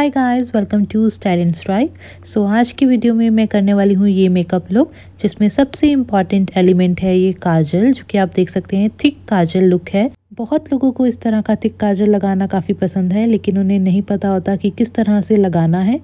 hi guys welcome to style and strike so आज की video में मैं करने वाली हूँ ये मेकअप लुक जिसमें सबसे इम्पॉर्टेंट एलिमेंट है ये काजल जो कि आप देख सकते हैं थिक काजल लुक है बहुत लोगों को इस तरह का थिक काजल लगाना काफ़ी पसंद है लेकिन उन्हें नहीं पता होता कि किस तरह से लगाना है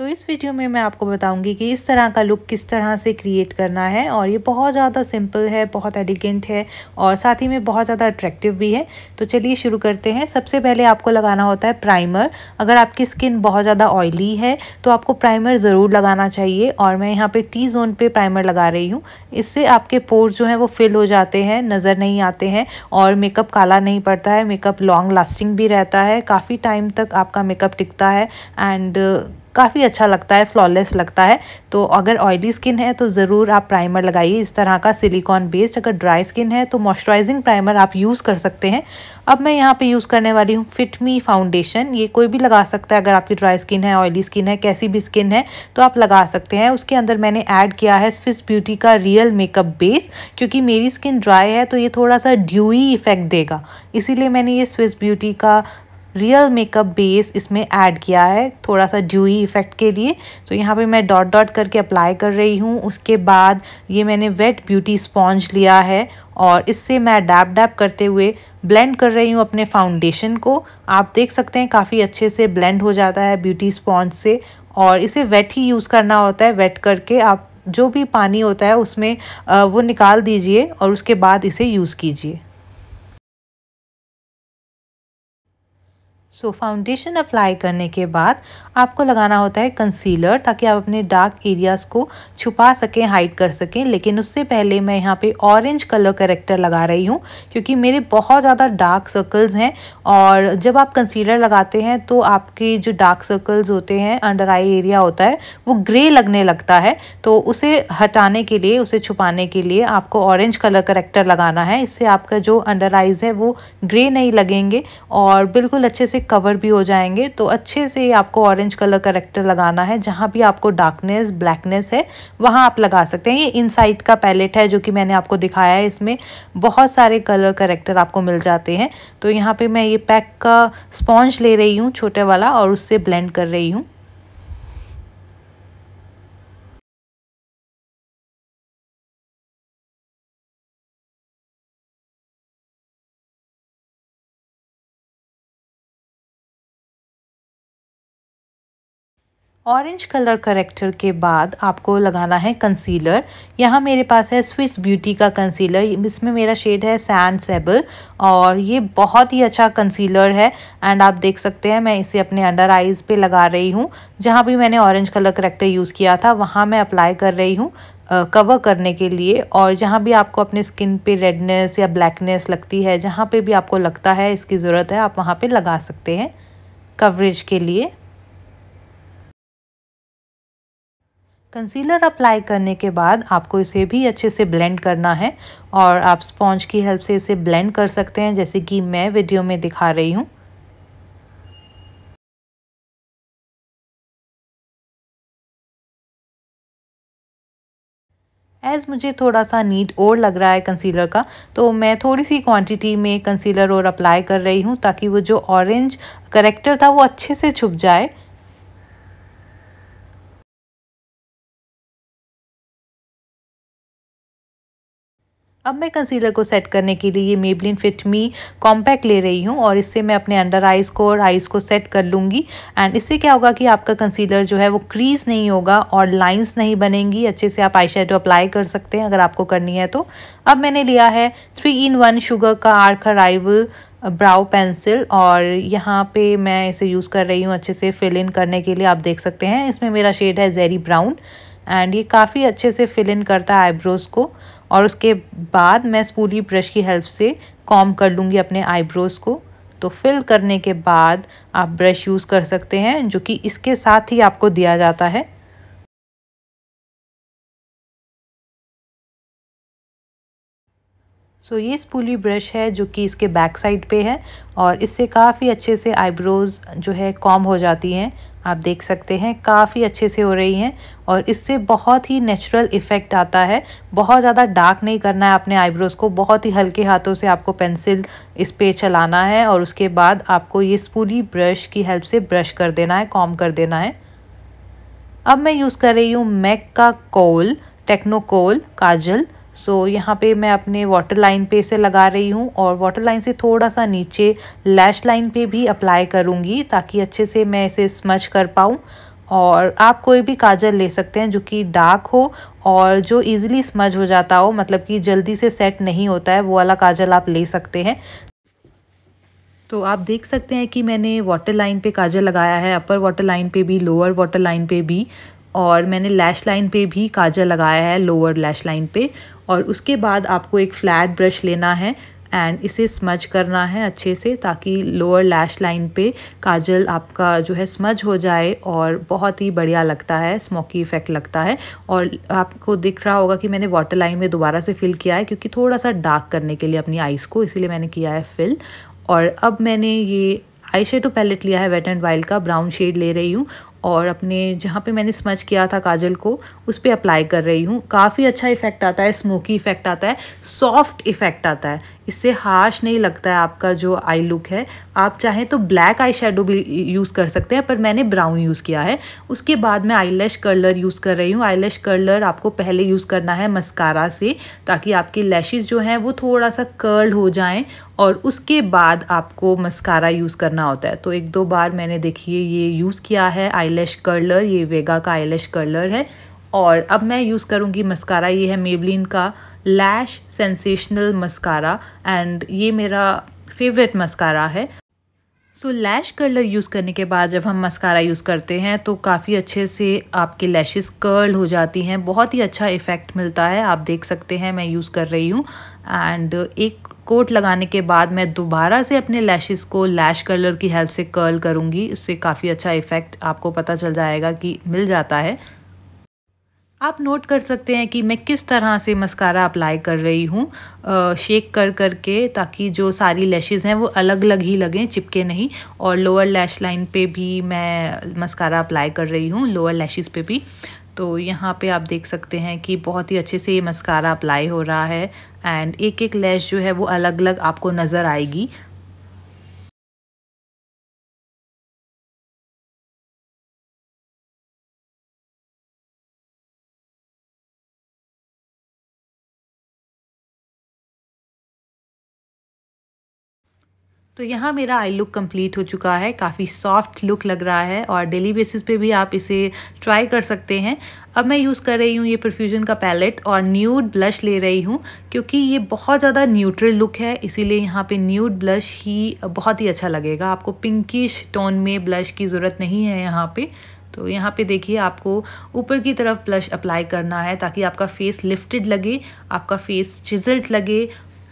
तो इस वीडियो में मैं आपको बताऊंगी कि इस तरह का लुक किस तरह से क्रिएट करना है और ये बहुत ज़्यादा सिंपल है बहुत एलिगेंट है और साथ ही में बहुत ज़्यादा अट्रैक्टिव भी है तो चलिए शुरू करते हैं सबसे पहले आपको लगाना होता है प्राइमर अगर आपकी स्किन बहुत ज़्यादा ऑयली है तो आपको प्राइमर ज़रूर लगाना चाहिए और मैं यहाँ पर टी जोन पर प्राइमर लगा रही हूँ इससे आपके पोर्स जो हैं वो फिल हो जाते हैं नज़र नहीं आते हैं और मेकअप काला नहीं पड़ता है मेकअप लॉन्ग लास्टिंग भी रहता है काफ़ी टाइम तक आपका मेकअप टिकता है एंड काफ़ी अच्छा लगता है फ्लॉलेस लगता है तो अगर ऑयली स्किन है तो ज़रूर आप प्राइमर लगाइए इस तरह का सिलिकॉन बेस्ड अगर ड्राई स्किन है तो मॉइस्चराइजिंग प्राइमर आप यूज़ कर सकते हैं अब मैं यहाँ पे यूज़ करने वाली हूँ फिटमी फाउंडेशन ये कोई भी लगा सकता है अगर आपकी ड्राई स्किन है ऑयली स्किन है कैसी भी स्किन है तो आप लगा सकते हैं उसके अंदर मैंने ऐड किया है स्विस ब्यूटी का रियल मेकअप बेस क्योंकि मेरी स्किन ड्राई है तो ये थोड़ा सा ड्यूई इफेक्ट देगा इसीलिए मैंने ये स्विस ब्यूटी का रियल मेकअप बेस इसमें ऐड किया है थोड़ा सा जूही इफ़ेक्ट के लिए तो यहाँ पे मैं डॉट डॉट करके अप्लाई कर रही हूँ उसके बाद ये मैंने वेट ब्यूटी स्पॉन्ज लिया है और इससे मैं डैप डैप करते हुए ब्लेंड कर रही हूँ अपने फाउंडेशन को आप देख सकते हैं काफ़ी अच्छे से ब्लेंड हो जाता है ब्यूटी स्पॉन्ज से और इसे वेट ही यूज़ करना होता है वेट करके आप जो भी पानी होता है उसमें वो निकाल दीजिए और उसके बाद इसे यूज़ कीजिए सो so, फाउंडेशन अप्लाई करने के बाद आपको लगाना होता है कंसीलर ताकि आप अपने डार्क एरियाज़ को छुपा सकें हाइड कर सकें लेकिन उससे पहले मैं यहाँ पे ऑरेंज कलर करेक्टर लगा रही हूँ क्योंकि मेरे बहुत ज़्यादा डार्क सर्कल्स हैं और जब आप कंसीलर लगाते हैं तो आपके जो डार्क सर्कल्स होते हैं अंडर आई एरिया होता है वो ग्रे लगने लगता है तो उसे हटाने के लिए उसे छुपाने के लिए आपको ऑरेंज कलर करेक्टर लगाना है इससे आपका जो अंडर आइज़ है वो ग्रे नहीं लगेंगे और बिल्कुल अच्छे से कवर भी हो जाएंगे तो अच्छे से आपको ऑरेंज कलर करेक्टर लगाना है जहाँ भी आपको डार्कनेस ब्लैकनेस है वहाँ आप लगा सकते हैं ये इनसाइड का पैलेट है जो कि मैंने आपको दिखाया है इसमें बहुत सारे कलर करेक्टर आपको मिल जाते हैं तो यहाँ पर मैं ये पैक का स्पॉन्ज ले रही हूँ छोटे वाला और उससे ब्लेंड कर रही हूँ ऑरेंज कलर करेक्टर के बाद आपको लगाना है कंसीलर यहाँ मेरे पास है स्विस ब्यूटी का कंसीलर इसमें मेरा शेड है सैंड सेबल और ये बहुत ही अच्छा कंसीलर है एंड आप देख सकते हैं मैं इसे अपने अंडर आइज़ पे लगा रही हूँ जहाँ भी मैंने ऑरेंज कलर करेक्टर यूज़ किया था वहाँ मैं अप्लाई कर रही हूँ कवर करने के लिए और जहाँ भी आपको अपने स्किन पे रेडनेस या ब्लैकनेस लगती है जहाँ पे भी आपको लगता है इसकी ज़रूरत है आप वहाँ पे लगा सकते हैं कवरेज के लिए कंसीलर अप्लाई करने के बाद आपको इसे भी अच्छे से ब्लेंड करना है और आप स्पॉन्ज की हेल्प से इसे ब्लेंड कर सकते हैं जैसे कि मैं वीडियो में दिखा रही हूँ एज़ मुझे थोड़ा सा नीट और लग रहा है कंसीलर का तो मैं थोड़ी सी क्वांटिटी में कंसीलर और अप्लाई कर रही हूँ ताकि वो जो ऑरेंज करेक्टर था वो अच्छे से छुप जाए अब मैं कंसीलर को सेट करने के लिए ये मेबलिन फिट मी कॉम्पैक्ट ले रही हूँ और इससे मैं अपने अंडर आइज़ को और आइज़ को सेट कर लूँगी एंड इससे क्या होगा कि आपका कंसीलर जो है वो क्रीज नहीं होगा और लाइंस नहीं बनेंगी अच्छे से आप आई अप्लाई कर सकते हैं अगर आपको करनी है तो अब मैंने लिया है थ्री इन वन शुगर का आर्क अराइवल ब्राउ पेंसिल और यहाँ पे मैं इसे यूज़ कर रही हूँ अच्छे से फिल इन करने के लिए आप देख सकते हैं इसमें मेरा शेड है जेरी ब्राउन एंड ये काफ़ी अच्छे से फिल इन करता है आईब्रोज़ को और उसके बाद मैं इस पूरी ब्रश की हेल्प से कॉम कर लूँगी अपने आईब्रोज़ को तो फिल करने के बाद आप ब्रश यूज़ कर सकते हैं जो कि इसके साथ ही आपको दिया जाता है सो so, ये स्पूली ब्रश है जो कि इसके बैक साइड पे है और इससे काफ़ी अच्छे से आईब्रोज़ जो है कॉम हो जाती हैं आप देख सकते हैं काफ़ी अच्छे से हो रही हैं और इससे बहुत ही नेचुरल इफ़ेक्ट आता है बहुत ज़्यादा डार्क नहीं करना है अपने आईब्रोज़ को बहुत ही हल्के हाथों से आपको पेंसिल इस पर चलाना है और उसके बाद आपको ये स्पूली ब्रश की हेल्प से ब्रश कर देना है कॉम कर देना है अब मैं यूज़ कर रही हूँ मैक का कोल टेक्नोकोल काजल सो so, यहाँ पे मैं अपने वाटर लाइन पे से लगा रही हूँ और वाटर लाइन से थोड़ा सा नीचे लैश लाइन पे भी अप्लाई करूँगी ताकि अच्छे से मैं इसे स्मच कर पाऊँ और आप कोई भी काजल ले सकते हैं जो कि डार्क हो और जो इजीली स्मज हो जाता हो मतलब कि जल्दी से सेट नहीं होता है वो वाला काजल आप ले सकते हैं तो आप देख सकते हैं कि मैंने वाटर लाइन पे काजल लगाया है अपर वाटर लाइन पे भी लोअर वाटर लाइन पे भी और मैंने लैश लाइन पे भी काजल लगाया है लोअर लैश लाइन पे और उसके बाद आपको एक फ्लैट ब्रश लेना है एंड इसे स्मज करना है अच्छे से ताकि लोअर लैश लाइन पे काजल आपका जो है स्मज हो जाए और बहुत ही बढ़िया लगता है स्मोकी इफ़ेक्ट लगता है और आपको दिख रहा होगा कि मैंने वाटर लाइन में दोबारा से फिल किया है क्योंकि थोड़ा सा डार्क करने के लिए अपनी आइज़ को इसीलिए मैंने किया है फिल और अब मैंने ये आई शेडो पैलेट लिया है वेट एंड वाइल्ड का ब्राउन शेड ले रही हूँ और अपने जहाँ पे मैंने स्मच किया था काजल को उस पर अप्लाई कर रही हूँ काफ़ी अच्छा इफ़ेक्ट आता है स्मोकी इफ़ेक्ट आता है सॉफ्ट इफ़ेक्ट आता है इससे हार्श नहीं लगता है आपका जो आई लुक है आप चाहें तो ब्लैक आई शेडो भी यूज़ कर सकते हैं पर मैंने ब्राउन यूज़ किया है उसके बाद मैं आई कर्लर यूज़ कर रही हूँ आई कर्लर आपको पहले यूज़ करना है मस्कारा से ताकि आपके लैशेज़ जो हैं वो थोड़ा सा कर्ल हो जाएँ और उसके बाद आपको मस्कारा यूज़ करना होता है तो एक दो बार मैंने देखिए ये यूज़ किया है आई लैश कर्लर ये वेगा का आई कर्लर है और अब मैं यूज़ करूँगी मस्कारा ये है मेबलिन का लैश सेंसेशनल मस्कारा एंड ये मेरा फेवरेट मस्कारा है सो लैश कर्लर यूज़ करने के बाद जब हम मस्कारा यूज़ करते हैं तो काफ़ी अच्छे से आपके लैशेस कर्ल हो जाती हैं बहुत ही अच्छा इफ़ेक्ट मिलता है आप देख सकते हैं मैं यूज़ कर रही हूँ एंड एक कोट लगाने के बाद मैं दोबारा से अपने लैशेस को लैश कर्लर की हेल्प से कर्ल करूँगी उससे काफ़ी अच्छा इफ़ेक्ट आपको पता चल जाएगा कि मिल जाता है आप नोट कर सकते हैं कि मैं किस तरह से मस्कारा अप्लाई कर रही हूँ शेक कर कर के ताकि जो सारी लैशेज़ हैं वो अलग अलग ही लगें चिपके नहीं और लोअर लैश लाइन पे भी मैं मस्कारा अप्लाई कर रही हूँ लोअर लैशेज़ पे भी तो यहाँ पे आप देख सकते हैं कि बहुत ही अच्छे से ये मस्कारा अप्लाई हो रहा है एंड एक एक लैश जो है वो अलग अलग आपको नज़र आएगी तो यहाँ मेरा आई लुक कंप्लीट हो चुका है काफ़ी सॉफ्ट लुक लग रहा है और डेली बेसिस पे भी आप इसे ट्राई कर सकते हैं अब मैं यूज़ कर रही हूँ ये परफ्यूजन का पैलेट और न्यूड ब्लश ले रही हूँ क्योंकि ये बहुत ज़्यादा न्यूट्रल लुक है इसीलिए यहाँ पे न्यूड ब्लश ही बहुत ही अच्छा लगेगा आपको पिंकिश टोन में ब्लश की ज़रूरत नहीं है यहाँ पर तो यहाँ पे देखिए आपको ऊपर की तरफ ब्लश अप्लाई करना है ताकि आपका फेस लिफ्टेड लगे आपका फेस चिजल्ट लगे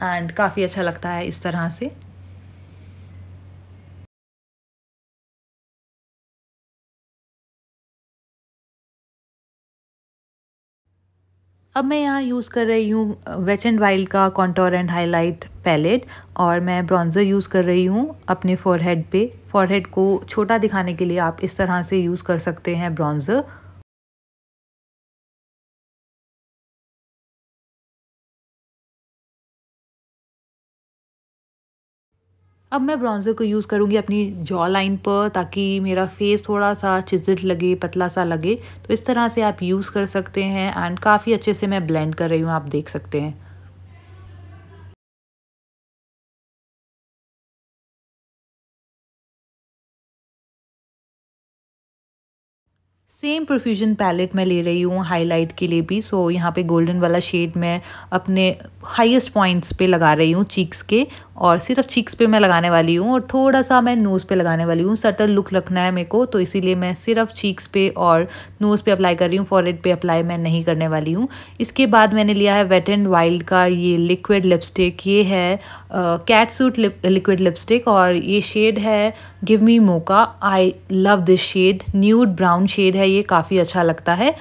एंड काफ़ी अच्छा लगता है इस तरह से अब मैं यहाँ यूज़ कर रही हूँ वेच एंड वाइल्ड का कॉन्टोर एंड हाईलाइट पैलेट और मैं ब्रॉन्ज़र यूज़ कर रही हूँ अपने फोरहेड पे फोरहेड को छोटा दिखाने के लिए आप इस तरह से यूज़ कर सकते हैं ब्रॉन्ज़र अब मैं ब्राउन्ज़र को यूज़ करूँगी अपनी जॉ लाइन पर ताकि मेरा फेस थोड़ा सा चिजिट लगे पतला सा लगे तो इस तरह से आप यूज़ कर सकते हैं एंड काफ़ी अच्छे से मैं ब्लेंड कर रही हूँ आप देख सकते हैं सेम प्रोफ्यूजन पैलेट मैं ले रही हूँ हाईलाइट के लिए भी सो यहाँ पे गोल्डन वाला शेड मैं अपने हाईएस्ट पॉइंट्स पे लगा रही हूँ चीक्स के और सिर्फ चीक्स पे मैं लगाने वाली हूँ और थोड़ा सा मैं नोज़ पे लगाने वाली हूँ सटल लुक रखना है मेरे को तो इसीलिए मैं सिर्फ चीक्स पे और नोज़ पे अप्लाई कर रही हूँ फॉरहेड पे अप्लाई मैं नहीं करने वाली हूँ इसके बाद मैंने लिया है वेट एंड वाइल्ड का ये लिक्विड लिपस्टिक ये है कैट सूट लिक्विड लिपस्टिक और ये शेड है give me mocha I love this shade nude brown shade है ये काफ़ी अच्छा लगता है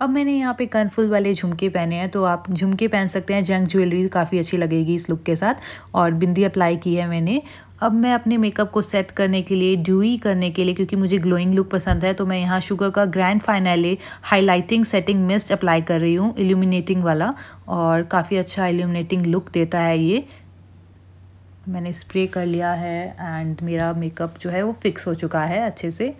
अब मैंने यहाँ पे कनफुल वाले झुमके पहने हैं तो आप झुमके पहन सकते हैं जंग ज्वेलरी काफ़ी अच्छी लगेगी इस लुक के साथ और बिंदी अप्लाई की है मैंने अब मैं अपने मेकअप को सेट करने के लिए ड्यूई करने के लिए क्योंकि मुझे ग्लोइंग लुक पसंद है तो मैं यहाँ शुगर का grand finale highlighting setting mist apply कर रही हूँ इल्यूमिनेटिंग वाला और काफ़ी अच्छा इल्यूमिनेटिंग लुक देता है ये मैंने स्प्रे कर लिया है एंड मेरा मेकअप जो है वो फिक्स हो चुका है अच्छे से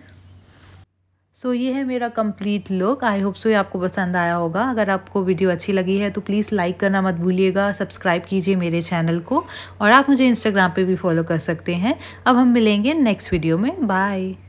सो so, ये है मेरा complete look I hope so ये आपको पसंद आया होगा अगर आपको वीडियो अच्छी लगी है तो प्लीज़ लाइक करना मत भूलिएगा सब्सक्राइब कीजिए मेरे चैनल को और आप मुझे इंस्टाग्राम पे भी फॉलो कर सकते हैं अब हम मिलेंगे नेक्स्ट वीडियो में बाय